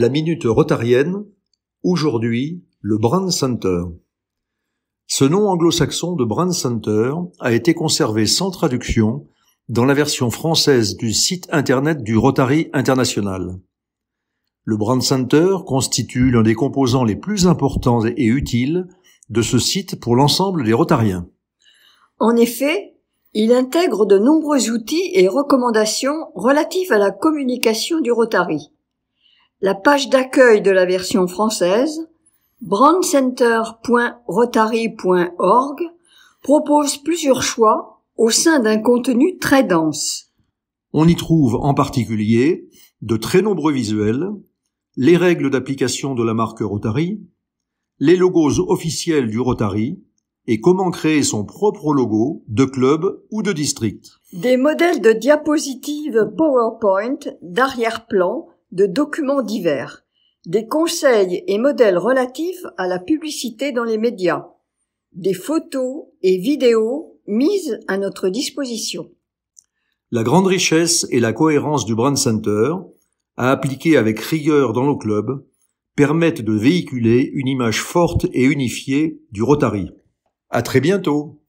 la minute rotarienne, aujourd'hui le Brand Center. Ce nom anglo-saxon de Brand Center a été conservé sans traduction dans la version française du site internet du Rotary International. Le Brand Center constitue l'un des composants les plus importants et utiles de ce site pour l'ensemble des Rotariens. En effet, il intègre de nombreux outils et recommandations relatives à la communication du Rotary la page d'accueil de la version française, brandcenter.rotary.org, propose plusieurs choix au sein d'un contenu très dense. On y trouve en particulier de très nombreux visuels, les règles d'application de la marque Rotary, les logos officiels du Rotary, et comment créer son propre logo de club ou de district. Des modèles de diapositives PowerPoint, d'arrière-plan, de documents divers, des conseils et modèles relatifs à la publicité dans les médias, des photos et vidéos mises à notre disposition. La grande richesse et la cohérence du Brand Center, à appliquer avec rigueur dans nos clubs, permettent de véhiculer une image forte et unifiée du Rotary. À très bientôt!